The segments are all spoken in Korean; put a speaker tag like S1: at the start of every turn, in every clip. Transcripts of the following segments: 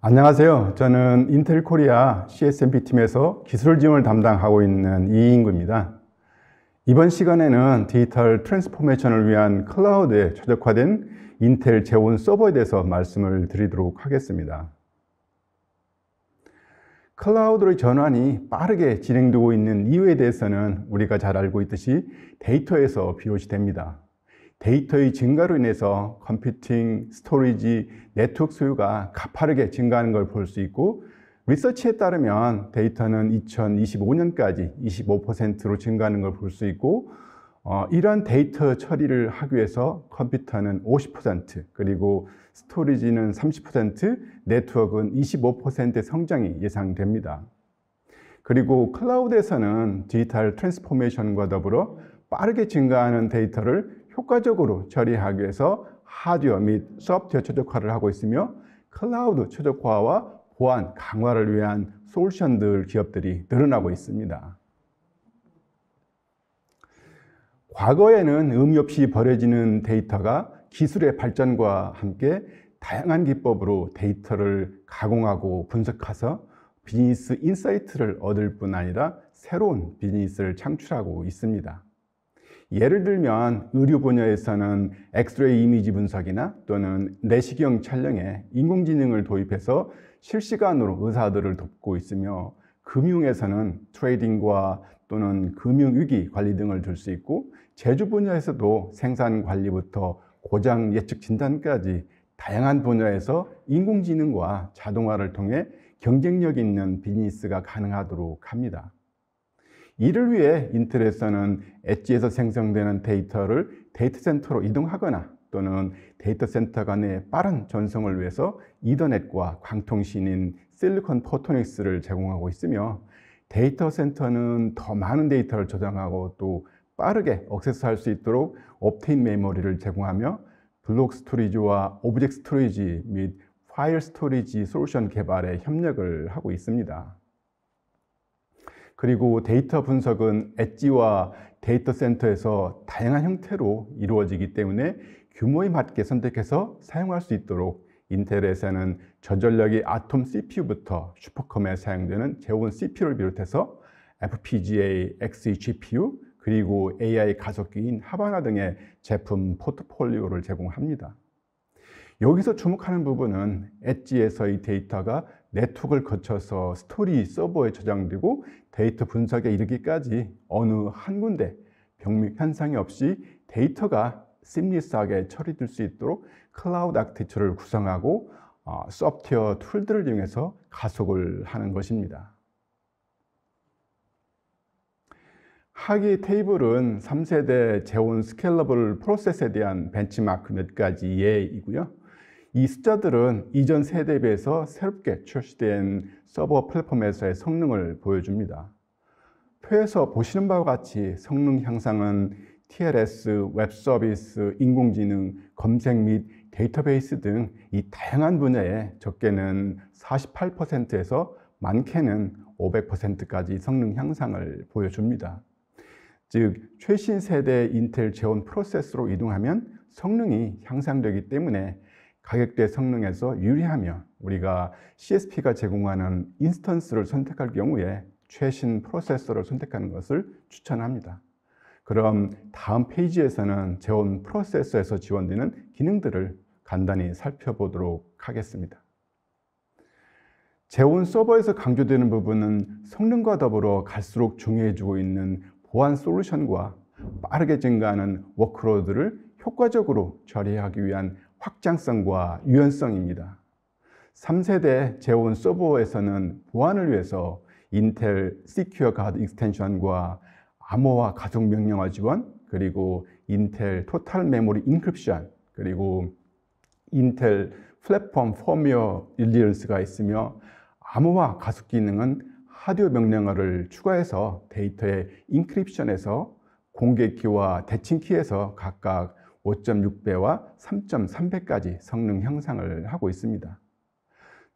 S1: 안녕하세요. 저는 인텔 코리아 CSMP 팀에서 기술 지원을 담당하고 있는 이인구입니다. 이번 시간에는 디지털 트랜스포메이션을 위한 클라우드에 최적화된 인텔 재원 서버에 대해서 말씀을 드리도록 하겠습니다. 클라우드의 전환이 빠르게 진행되고 있는 이유에 대해서는 우리가 잘 알고 있듯이 데이터에서 비롯이 됩니다. 데이터의 증가로 인해서 컴퓨팅, 스토리지, 네트워크 수요가 가파르게 증가하는 걸 볼 수 있고 리서치에 따르면 데이터는 2025년까지 25%로 증가하는 걸 볼 수 있고 어, 이한 데이터 처리를 하기 위해서 컴퓨터는 50% 그리고 스토리지는 30% 네트워크는 25%의 성장이 예상됩니다. 그리고 클라우드에서는 디지털 트랜스포메이션과 더불어 빠르게 증가하는 데이터를 효과적으로 처리하기 위해서 하드웨어 및 소프트웨어 최적화를 하고 있으며 클라우드 최적화와 보안 강화를 위한 솔루션들 기업들이 늘어나고 있습니다. 과거에는 의미 없이 버려지는 데이터가 기술의 발전과 함께 다양한 기법으로 데이터를 가공하고 분석해서 비즈니스 인사이트를 얻을 뿐 아니라 새로운 비즈니스를 창출하고 있습니다. 예를 들면 의료 분야에서는 엑스레이 이미지 분석이나 또는 내시경 촬영에 인공지능을 도입해서 실시간으로 의사들을 돕고 있으며 금융에서는 트레이딩과 또는 금융위기 관리 등을 들 수 있고 제조 분야에서도 생산 관리부터 고장 예측 진단까지 다양한 분야에서 인공지능과 자동화를 통해 경쟁력 있는 비즈니스가 가능하도록 합니다. 이를 위해 인텔에서는 엣지에서 생성되는 데이터를 데이터 센터로 이동하거나 또는 데이터 센터 간의 빠른 전송을 위해서 이더넷과 광통신인 실리콘 포토닉스를 제공하고 있으며 데이터 센터는 더 많은 데이터를 저장하고 또 빠르게 억세스할 수 있도록 업테인 메모리를 제공하며 블록 스토리지와 오브젝트 스토리지 및 파일 스토리지 솔루션 개발에 협력을 하고 있습니다. 그리고 데이터 분석은 엣지와 데이터 센터에서 다양한 형태로 이루어지기 때문에 규모에 맞게 선택해서 사용할 수 있도록 인텔에서는 저전력의 아톰 CPU부터 슈퍼컴에 사용되는 제온 CPU를 비롯해서 FPGA, XE GPU, 그리고 AI 가속기인 하바나 등의 제품 포트폴리오를 제공합니다. 여기서 주목하는 부분은 엣지에서의 데이터가 네트워크를 거쳐서 스토리 서버에 저장되고 데이터 분석에 이르기까지 어느 한 군데 병목 현상이 없이 데이터가 심리스하게 처리될 수 있도록 클라우드 아키텍처를 구성하고 어, 소프트웨어 툴들을 이용해서 가속을 하는 것입니다. 하기 테이블은 3세대 재온 스케일러블 프로세스에 대한 벤치마크 몇 가지 예이고요. 이 숫자들은 이전 세대에 비해서 새롭게 출시된 서버 플랫폼에서의 성능을 보여줍니다. 표에서 보시는 바와 같이 성능 향상은 TLS, 웹 서비스, 인공지능, 검색 및 데이터베이스 등 이 다양한 분야에 적게는 48%에서 많게는 500%까지 성능 향상을 보여줍니다. 즉, 최신 세대 인텔 제온 프로세스로 이동하면 성능이 향상되기 때문에 가격대 성능에서 유리하며 우리가 CSP가 제공하는 인스턴스를 선택할 경우에 최신 프로세서를 선택하는 것을 추천합니다. 그럼 다음 페이지에서는 재원 프로세서에서 지원되는 기능들을 간단히 살펴보도록 하겠습니다. 재원 서버에서 강조되는 부분은 성능과 더불어 갈수록 중요해지고 있는 보안 솔루션과 빠르게 증가하는 워크로드를 효과적으로 처리하기 위한 확장성과 유연성입니다. 3세대 제온 서버에서는 보안을 위해서 인텔 시큐어 가드 익스텐션과 암호화 가속 명령화 지원, 그리고 인텔 토탈 메모리 인크립션, 그리고 인텔 플랫폼 펌웨어 릴리언스가 있으며 암호화 가속 기능은 하드웨어 명령어를 추가해서 데이터의 인크립션에서 공개키와 대칭키에서 각각 5.6배와 3.3배까지 성능 향상을 하고 있습니다.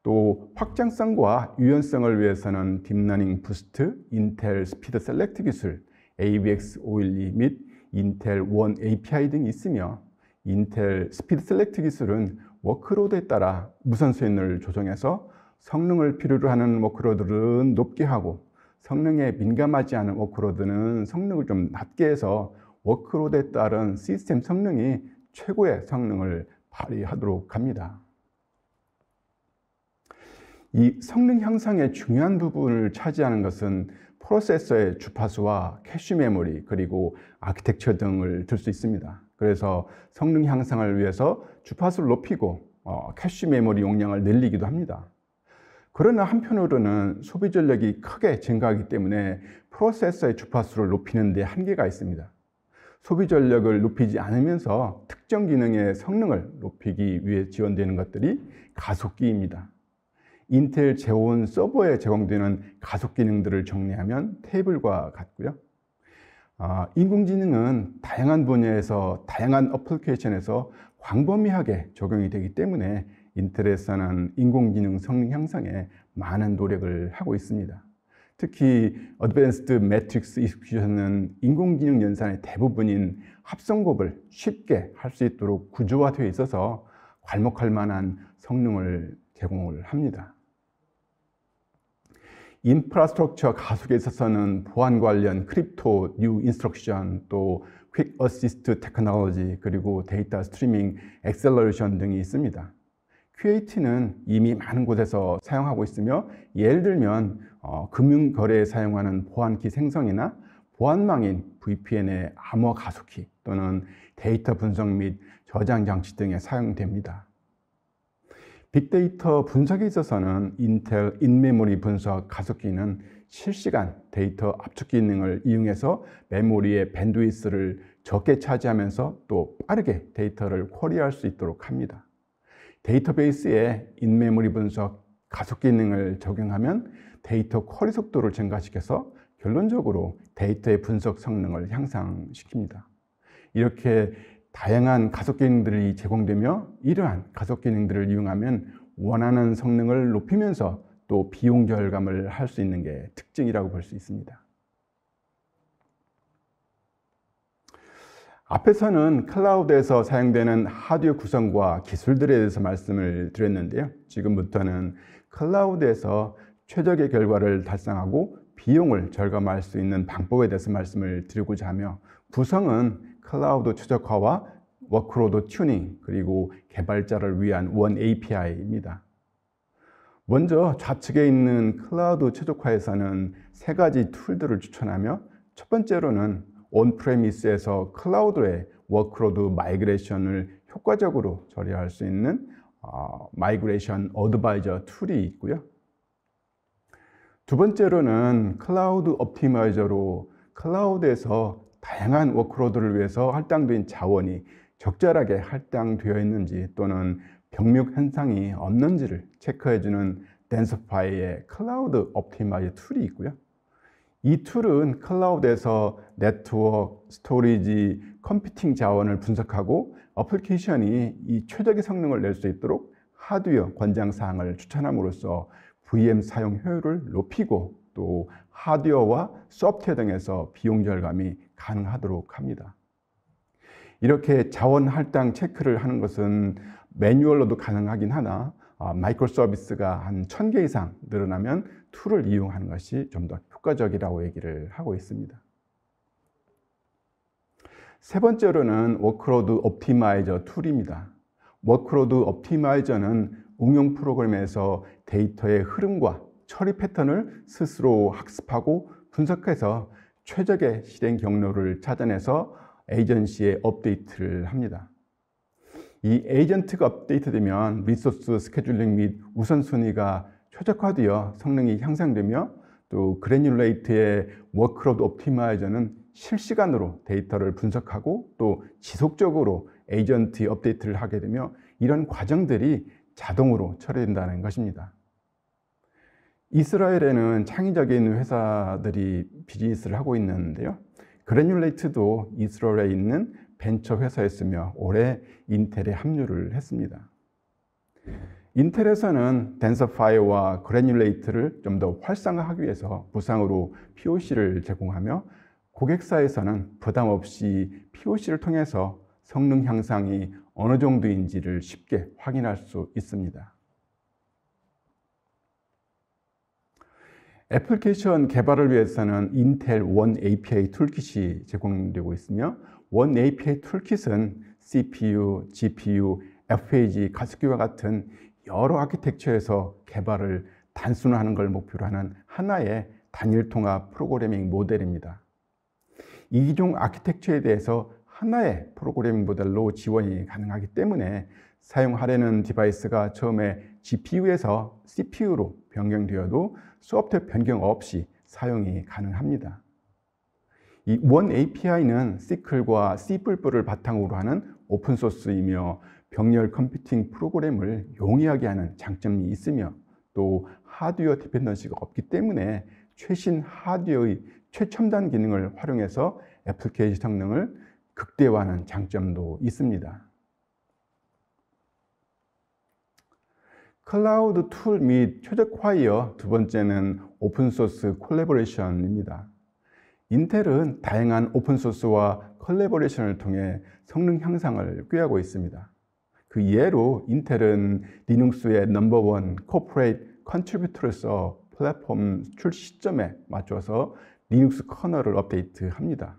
S1: 또 확장성과 유연성을 위해서는 딥러닝 부스트, 인텔 스피드 셀렉트 기술, AVX 512및 인텔 원 API 등이 있으며 인텔 스피드 셀렉트 기술은 워크로드에 따라 무선수인을 조정해서 성능을 필요로 하는 워크로드는 높게 하고 성능에 민감하지 않은 워크로드는 성능을 좀 낮게 해서 워크로드에 따른 시스템 성능이 최고의 성능을 발휘하도록 합니다. 이 성능 향상의 중요한 부분을 차지하는 것은 프로세서의 주파수와 캐시 메모리 그리고 아키텍처 등을 들 수 있습니다. 그래서 성능 향상을 위해서 주파수를 높이고 어, 캐시 메모리 용량을 늘리기도 합니다. 그러나 한편으로는 소비 전력이 크게 증가하기 때문에 프로세서의 주파수를 높이는 데 한계가 있습니다. 소비 전력을 높이지 않으면서 특정 기능의 성능을 높이기 위해 지원되는 것들이 가속기입니다. 인텔 재원 서버에 제공되는 가속 기능들을 정리하면 테이블과 같고요. 아, 인공지능은 다양한 분야에서 다양한 어플리케이션에서 광범위하게 적용이 되기 때문에 인텔에서는 인공지능 성능 향상에 많은 노력을 하고 있습니다. 특히 어드밴스드 매트릭스 익스큐션은 인공지능 연산의 대부분인 합성곱을 쉽게 할 수 있도록 구조화되어 있어서 괄목할 만한 성능을 제공을 합니다. 인프라스트럭처 가속에 있어서는 보안 관련 크립토, 뉴 인스트럭션, 또 퀵 어시스트 테크놀로지, 그리고 데이터 스트리밍, 엑셀러레이션 등이 있습니다. QAT는 이미 많은 곳에서 사용하고 있으며 예를 들면 어, 금융 거래에 사용하는 보안키 생성이나 보안망인 VPN의 암호 가속키 또는 데이터 분석 및 저장 장치 등에 사용됩니다. 빅데이터 분석에 있어서는 인텔 인메모리 분석 가속기는 실시간 데이터 압축 기능을 이용해서 메모리의 밴드위스를 적게 차지하면서 또 빠르게 데이터를 쿼리할 수 있도록 합니다. 데이터베이스에 인메모리 분석 가속 기능을 적용하면 데이터 쿼리 속도를 증가시켜서 결론적으로 데이터의 분석 성능을 향상시킵니다. 이렇게 다양한 가속 기능들이 제공되며 이러한 가속 기능들을 이용하면 원하는 성능을 높이면서 또 비용 절감을 할 수 있는 게 특징이라고 볼 수 있습니다. 앞에서는 클라우드에서 사용되는 하드웨어 구성과 기술들에 대해서 말씀을 드렸는데요. 지금부터는 클라우드에서 최적의 결과를 달성하고 비용을 절감할 수 있는 방법에 대해서 말씀을 드리고자 하며 구성은 클라우드 최적화와 워크로드 튜닝 그리고 개발자를 위한 원 API입니다. 먼저 좌측에 있는 클라우드 최적화에서는 세 가지 툴들을 추천하며 첫 번째로는 온프레미스에서 클라우드의 워크로드 마이그레이션을 효과적으로 처리할 수 있는 어, 마이그레이션 어드바이저 툴이 있고요. 두 번째로는 클라우드 옵티마이저로 클라우드에서 다양한 워크로드를 위해서 할당된 자원이 적절하게 할당되어 있는지 또는 병력 현상이 없는지를 체크해주는 댄서파이의 클라우드 옵티마이저 툴이 있고요. 이 툴은 클라우드에서 네트워크, 스토리지, 컴퓨팅 자원을 분석하고 어플리케이션이 이 최적의 성능을 낼 수 있도록 하드웨어 권장 사항을 추천함으로써 VM 사용 효율을 높이고 또 하드웨어와 소프트웨어 등에서 비용 절감이 가능하도록 합니다. 이렇게 자원 할당 체크를 하는 것은 매뉴얼로도 가능하긴 하나 아, 마이크로 서비스가 한1 0 0 0개 이상 늘어나면 툴을 이용하는 것이 좀 더 효과적이라고 얘기를 하고 있습니다. 세 번째로는 워크로드 옵티마이저 툴입니다. 워크로드 옵티마이저는 응용 프로그램에서 데이터의 흐름과 처리 패턴을 스스로 학습하고 분석해서 최적의 실행 경로를 찾아내서 에이전시에 업데이트를 합니다. 이 에이전트가 업데이트되면 리소스 스케줄링 및 우선순위가 최적화되어 성능이 향상되며 또 그래뉴레이트의 워크로드 옵티마이저는 실시간으로 데이터를 분석하고 또 지속적으로 에이전트 업데이트를 하게 되며 이런 과정들이 자동으로 처리된다는 것입니다. 이스라엘에는 창의적인 회사들이 비즈니스를 하고 있는데요. 그레뉴레이트도 이스라엘에 있는 벤처 회사였으며 올해 인텔에 합류를 했습니다. 인텔에서는 댄서파이어와 그레뉴레이트를 좀 더 활성화하기 위해서 무상으로 POC를 제공하며 고객사에서는 부담 없이 POC를 통해서 성능 향상이 어느 정도인지를 쉽게 확인할 수 있습니다. 애플리케이션 개발을 위해서는 인텔 원 API 툴킷이 제공되고 있으며 원 API 툴킷은 CPU, GPU, FPG, 가습기와 같은 여러 아키텍처에서 개발을 단순화하는 걸 목표로 하는 하나의 단일 통합 프로그래밍 모델입니다. 이종 아키텍처에 대해서 하나의 프로그램 모델로 지원이 가능하기 때문에 사용하려는 디바이스가 처음에 GPU에서 CPU로 변경되어도 소프트웨어 변경 없이 사용이 가능합니다. 이원 API는 시클과 C++를 바탕으로 하는 오픈소스이며 병렬 컴퓨팅 프로그램을 용이하게 하는 장점이 있으며 또 하드웨어 디펜던시가 없기 때문에 최신 하드웨어의 최첨단 기능을 활용해서 애플케이션 성능을 극대화하는 장점도 있습니다. 클라우드 툴 및 최적화이어 두 번째는 오픈소스 콜라보레이션입니다. 인텔은 다양한 오픈소스와 콜라보레이션을 통해 성능 향상을 꾀하고 있습니다. 그 예로 인텔은 리눅스의 넘버원 코퍼레이트 컨트리뷰터로서 플랫폼 출시 시점에 맞춰서 리눅스 커널을 업데이트합니다.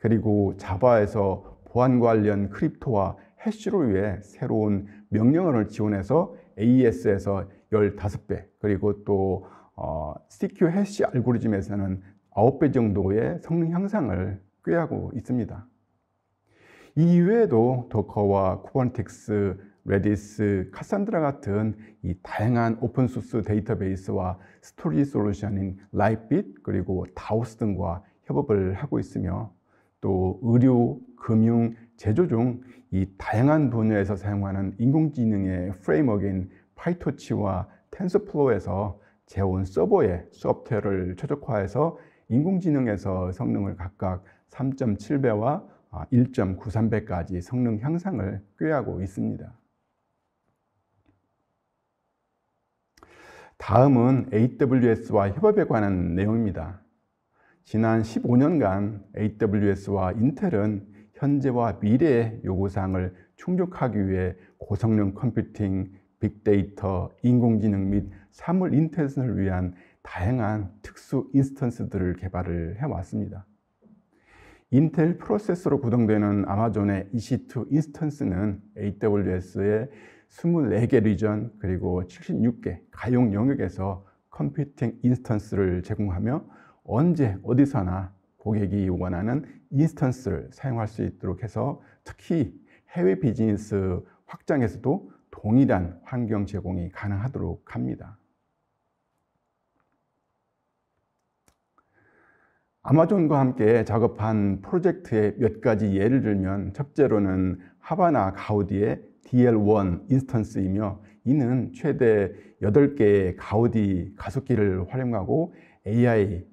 S1: 그리고 자바에서 보안 관련 크립토와 해시를 위해 새로운 명령어를 지원해서 AES에서 15배 그리고 또 어, CQ 해시 알고리즘에서는 9배 정도의 성능 향상을 꾀하고 있습니다. 이외에도 도커와 쿠버네티스, 레디스, 카산드라 같은 이 다양한 오픈소스 데이터베이스와 스토리 솔루션인 라이빗 그리고 다오스 등과 협업을 하고 있으며 또 의료, 금융, 제조 중 이 다양한 분야에서 사용하는 인공지능의 프레임워크인 파이토치와 텐서플로에서 재원 서버의 소프트웨어를 최적화해서 인공지능에서 성능을 각각 3.7배와 1.93배까지 아, 성능 향상을 꾀하고 있습니다. 다음은 AWS와 협업에 관한 내용입니다. 지난 15년간 AWS와 인텔은 현재와 미래의 요구사항을 충족하기 위해 고성능 컴퓨팅, 빅데이터, 인공지능 및 사물 인터넷을 위한 다양한 특수 인스턴스들을 개발을 해왔습니다. 인텔 프로세서로 구동되는 아마존의 EC2 인스턴스는 AWS의 24개 리전 그리고 76개 가용 영역에서 컴퓨팅 인스턴스를 제공하며 언제 어디서나 고객이 원하는 인스턴스를 사용할 수 있도록 해서 특히 해외 비즈니스 확장에서도 동일한 환경 제공이 가능하도록 합니다. 아마존과 함께 작업한 프로젝트의 몇 가지 예를 들면 첫째로는 하바나 가우디의 DL1 인스턴스이며 이는 최대 8개의 가우디 가속기를 활용하고 AI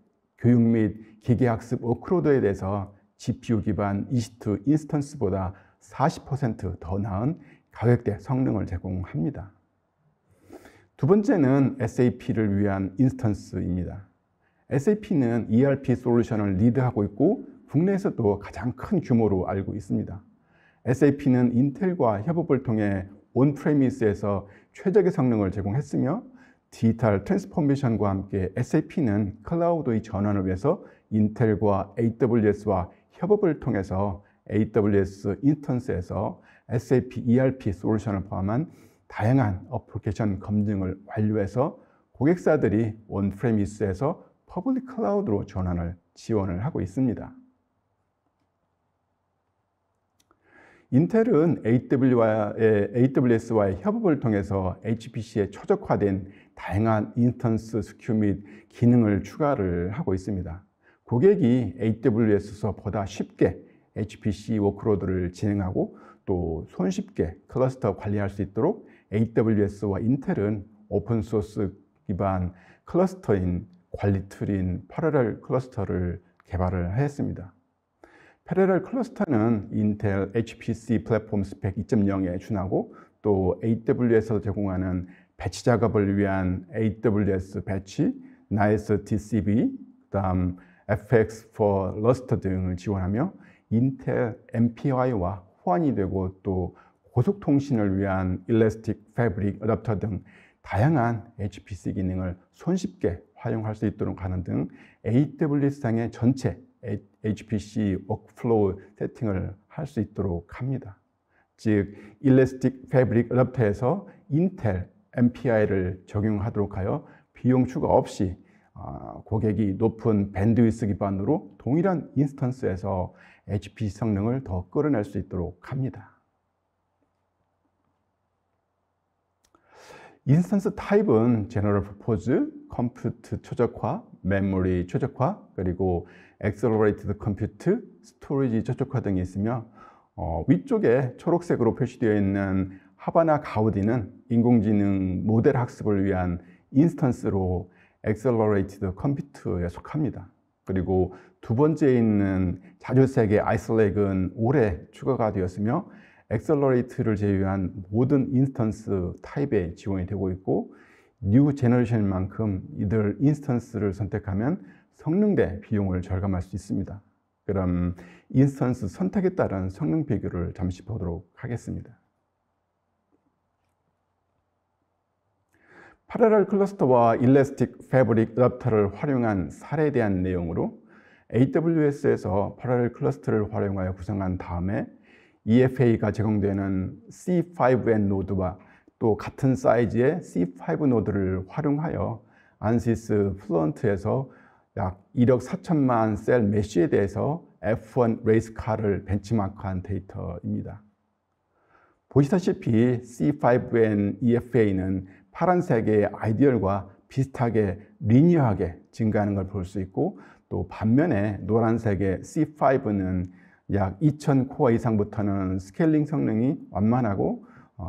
S1: 교육 및 기계학습 워크로드에 대해서 GPU 기반 이스트 인스턴스보다 40%더 나은 가격대 성능을 제공합니다. 두 번째는 SAP를 위한 인스턴스입니다. SAP는 ERP 솔루션을 리드하고 있고 국내에서도 가장 큰 규모로 알고 있습니다. SAP는 인텔과 협업을 통해 온프레미스에서 최적의 성능을 제공했으며 디지털 트랜스포메이션과 함께 SAP는 클라우드의 전환을 위해서 인텔과 AWS와 협업을 통해서 AWS 인턴스에서 SAP ERP 솔루션을 포함한 다양한 어플리케이션 검증을 완료해서 고객사들이 온프레미스에서 퍼블릭 클라우드로 전환을 지원을 하고 있습니다. 인텔은 AWS와의 협업을 통해서 HPC에 초적화된 다양한 인스턴스 스큐 및 기능을 추가를 하고 있습니다. 고객이 AWS에서 보다 쉽게 HPC 워크로드를 진행하고 또 손쉽게 클러스터 관리할 수 있도록 AWS와 인텔은 오픈소스 기반 클러스터인 관리 툴인 파라렐 클러스터를 개발을 하였습니다. 패러럴 클러스터는 인텔 HPC 플랫폼 스펙 2.0에 준하고 또 AWS에서 제공하는 배치 작업을 위한 AWS 배치, NICE DCB, 그다음 FX for Rust 등을 지원하며 인텔 m p i 와 호환이 되고 또 고속통신을 위한 일레스틱 패브릭 어댑터 등 다양한 HPC 기능을 손쉽게 활용할 수 있도록 하는 등 AWS상의 전체 HPC 워크플로우 세팅을 할 수 있도록 합니다. 즉, 일레스틱 패브릭 어댑터에서 인텔 MPI를 적용하도록 하여 비용 추가 없이 어, 고객이 높은 밴드위스 기반으로 동일한 인스턴스에서 HPC 성능을 더 끌어낼 수 있도록 합니다. 인스턴스 타입은 제너럴 퍼포즈, 컴퓨트 최적화, 메모리 최적화, 그리고 엑셀러레이티드 컴퓨트, 스토리지 최적화 등이 있으며 어, 위쪽에 초록색으로 표시되어 있는 하바나 가우디는 인공지능 모델 학습을 위한 인스턴스로 엑셀러레이티드 컴퓨터에 속합니다. 그리고 두 번째에 있는 자주색의 아이슬렉은 올해 추가가 되었으며 엑셀러레이트를 제외한 모든 인스턴스 타입에 지원이 되고 있고 뉴 제너레이션만큼 이들 인스턴스를 선택하면 성능 대 비용을 절감할 수 있습니다. 그럼 인스턴스 선택에 따른 성능 비교를 잠시 보도록 하겠습니다. 파라렐 클러스터와 일레스틱 패브릭 어댑터를 활용한 사례에 대한 내용으로 AWS에서 파라렐 클러스터를 활용하여 구성한 다음에 EFA가 제공되는 C5N 노드와 또 같은 사이즈의 C5 노드를 활용하여 안시스 플런트에서 약 1억 4천만 셀 메쉬에 대해서 F1 레이스카를 벤치마크한 데이터입니다. 보시다시피 C5N EFA는 파란색의 아이디얼과 비슷하게 리니어하게 증가하는 걸 볼 수 있고 또 반면에 노란색의 C5는 약 2000코어 이상부터는 스케일링 성능이 완만하고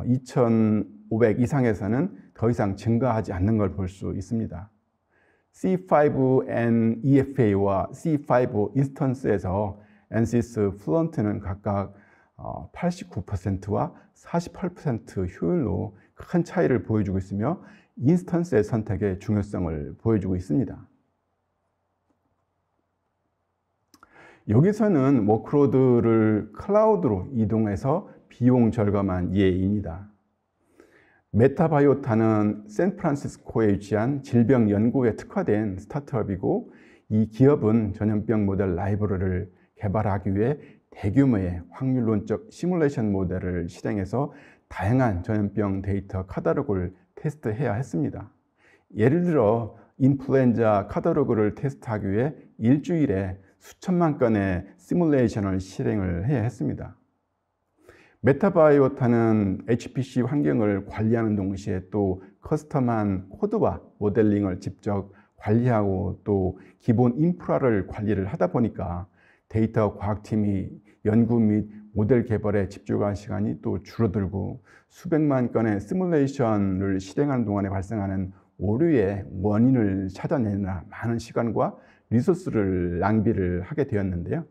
S1: 2500 어, 이상에서는 더 이상 증가하지 않는 걸 볼 수 있습니다. C5N EFA와 C5 인스턴스에서 NCS 플런트는 각각 89%와 어, 48% 효율로 큰 차이를 보여주고 있으며 인스턴스의 선택의 중요성을 보여주고 있습니다. 여기서는 워크로드를 클라우드로 이동해서 비용 절감한 예입니다. 메타바이오타는 샌프란시스코에 위치한 질병 연구에 특화된 스타트업이고 이 기업은 전염병 모델 라이브러리를 개발하기 위해 대규모의 확률론적 시뮬레이션 모델을 실행해서 다양한 전염병 데이터 카다로그를 테스트해야 했습니다. 예를 들어 인플루엔자 카다로그를 테스트하기 위해 일주일에 수천만 건의 시뮬레이션을 실행을 해야 했습니다. 메타바이오타는 HPC 환경을 관리하는 동시에 또 커스텀한 코드와 모델링을 직접 관리하고 또 기본 인프라를 관리를 하다 보니까 데이터 과학팀이 연구 및 모델 개발에 집중한 시간이 또 줄어들고 수백만 건의 시뮬레이션을 실행하는 동안에 발생하는 오류의 원인을 찾아내느라 많은 시간과 리소스를 낭비를 하게 되었는데요.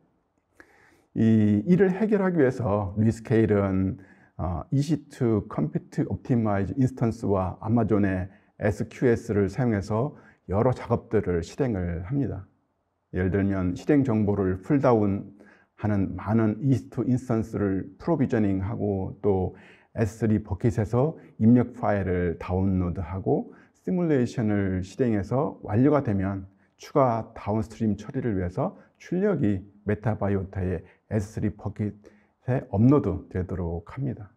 S1: 이 일을 해결하기 위해서 리스케일은 어, EC2 Compute o p t i m i z e Instance와 아마존의 SQS를 사용해서 여러 작업들을 실행을 합니다. 예를 들면 실행 정보를 풀다운 하는 많은 EC2 인스턴스를 프로비저닝하고 또 S3 버킷에서 입력 파일을 다운로드하고 시뮬레이션을 실행해서 완료가 되면 추가 다운스트림 처리를 위해서 출력이 메타바이오타의 S3 버킷에 업로드 되도록 합니다.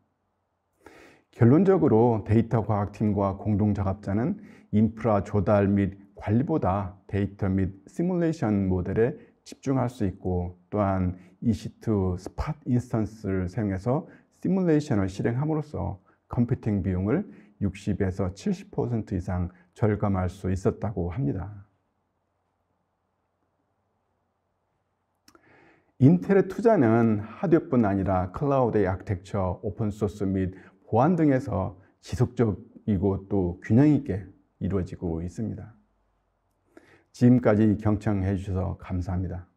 S1: 결론적으로 데이터 과학팀과 공동 작업자는 인프라 조달 및 관리보다 데이터 및 시뮬레이션 모델에 집중할 수 있고 또한 EC2 스팟 인스턴스를 사용해서 시뮬레이션을 실행함으로써 컴퓨팅 비용을 60에서 70% 이상 절감할 수 있었다고 합니다. 인텔의 투자는 하드웨어뿐 아니라 클라우드의 아키텍처, 오픈소스 및 보안 등에서 지속적이고 또 균형 있게 이루어지고 있습니다. 지금까지 경청해 주셔서 감사합니다.